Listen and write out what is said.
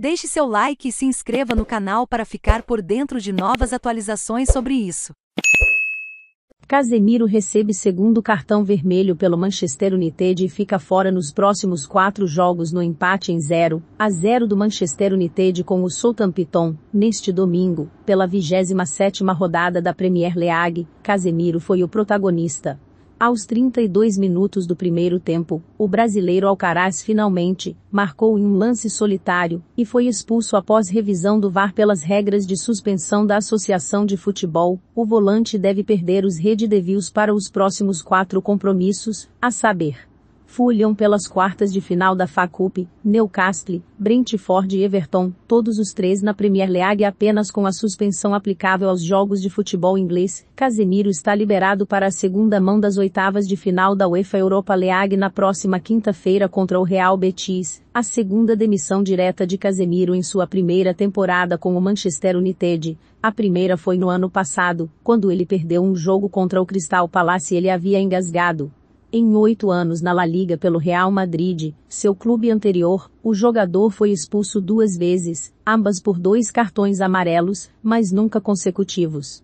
Deixe seu like e se inscreva no canal para ficar por dentro de novas atualizações sobre isso. Casemiro recebe segundo cartão vermelho pelo Manchester United e fica fora nos próximos quatro jogos no empate em 0 a 0 do Manchester United com o Southampton, neste domingo, pela 27ª rodada da Premier League, Casemiro foi o protagonista. Aos 32 minutos do primeiro tempo, o brasileiro Alcaraz finalmente marcou em um lance solitário e foi expulso após revisão do VAR pelas regras de suspensão da Associação de Futebol. O volante deve perder os reddevios para os próximos quatro compromissos, a saber, Fulham pelas quartas de final da FA Cup, Newcastle, Brentford e Everton, todos os três na Premier League apenas com a suspensão aplicável aos jogos de futebol inglês. Casemiro está liberado para a segunda mão das oitavas de final da UEFA Europa League na próxima quinta-feira contra o Real Betis, a segunda demissão direta de Casemiro em sua primeira temporada com o Manchester United. A primeira foi no ano passado, quando ele perdeu um jogo contra o Crystal Palace e ele havia engasgado. Em oito anos na La Liga pelo Real Madrid, seu clube anterior, o jogador foi expulso duas vezes, ambas por dois cartões amarelos, mas nunca consecutivos.